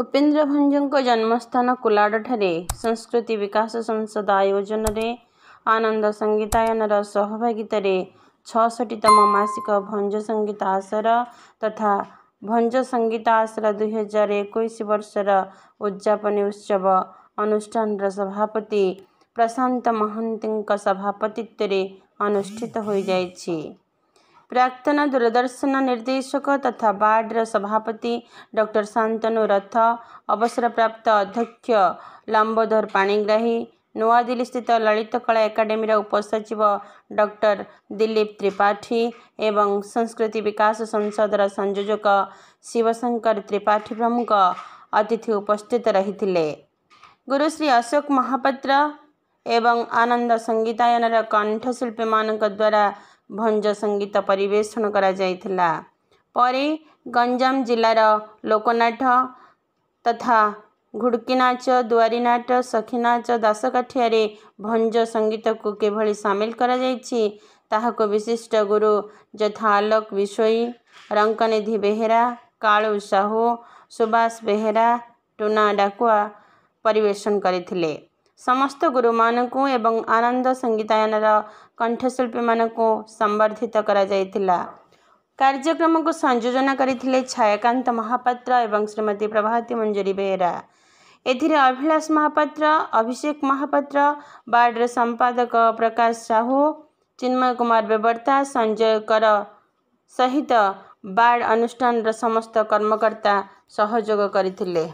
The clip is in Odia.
ଉପେନ୍ଦ୍ର ଭଞ୍ଜଙ୍କ ଜନ୍ମସ୍ଥାନ କୁଲାଡ଼ଠାରେ ସଂସ୍କୃତି ବିକାଶ ସଂସଦ ଆୟୋଜନରେ ଆନନ୍ଦ ସଙ୍ଗୀତାୟନର ସହଭାଗିତାରେ ଛଅଷଠିତମ ମାସିକ ଭଞ୍ଜ ସଙ୍ଗୀତାଶର ତଥା ଭଞ୍ଜ ସଙ୍ଗୀତାଶର ଦୁଇହଜାର ଏକୋଇଶ ବର୍ଷର ଉଦ୍ଯାପନୀ ଉତ୍ସବ ଅନୁଷ୍ଠାନର ସଭାପତି ପ୍ରଶାନ୍ତ ମହାନ୍ତିଙ୍କ ସଭାପତିତ୍ୱରେ ଅନୁଷ୍ଠିତ ହୋଇଯାଇଛି प्राक्तन दूरदर्शन निर्देशक तथा वार्ड र सभापति डक्टर शान्तु रथ अवसरप्राप्त अध्यक्ष लम्बधर पाणिग्राही स्थित ललित कला एडेमी र उपसचिव डक्टर दलिप त्रिपाठी एवं संस्कृति विकास संसदर संयोजक शिवशंकर त्रिपाठी प्रमुख अतिथि उपस्थित रहिले गुरु श्री अशोक महापात्र ए आनन्द सङ्गीत र द्वारा ଭଞ୍ଜ ସଙ୍ଗୀତ ପରିବେଷଣ କରାଯାଇଥିଲା ପରେ ଗଞ୍ଜାମ ଜିଲ୍ଲାର ଲୋକନାଟ ତଥା ଘୁଡ଼କି ନାଚ ଦୁଆରୀ ନାଟ ସଖୀ ନାଚ ଦାସକାଠିଆରେ ଭଞ୍ଜ ସଙ୍ଗୀତକୁ କିଭଳି ସାମିଲ କରାଯାଇଛି ତାହାକୁ ବିଶିଷ୍ଟ ଗୁରୁ ଯଥା ଆଲୋକ ବିଶୋଇ ରଙ୍କନିଧି ବେହେରା କାଳୁ ସାହୁ ସୁବାସ ବେହେରା ଟୁନା ଡାକୁଆ ପରିବେଷଣ କରିଥିଲେ ସମସ୍ତ ଗୁରୁମାନଙ୍କୁ ଏବଂ ଆନନ୍ଦ ସଙ୍ଗୀତାୟନର କଣ୍ଠଶିଳ୍ପୀମାନଙ୍କୁ ସମ୍ବର୍ଦ୍ଧିତ କରାଯାଇଥିଲା କାର୍ଯ୍ୟକ୍ରମକୁ ସଂଯୋଜନା କରିଥିଲେ ଛାୟାକାନ୍ତ ମହାପାତ୍ର ଏବଂ ଶ୍ରୀମତୀ ପ୍ରଭାତୀ ମଞ୍ଜୁରୀ ବେହେରା ଏଥିରେ ଅଭିଳାଷ ମହାପାତ୍ର ଅଭିଷେକ ମହାପାତ୍ର ବାର୍ଡ଼ର ସମ୍ପାଦକ ପ୍ରକାଶ ସାହୁ ଚିନ୍ମୟ କୁମାର ବେବର୍ତ୍ତା ସଞ୍ଜୟ କର ସହିତ ବାର୍ଡ଼ ଅନୁଷ୍ଠାନର ସମସ୍ତ କର୍ମକର୍ତ୍ତା ସହଯୋଗ କରିଥିଲେ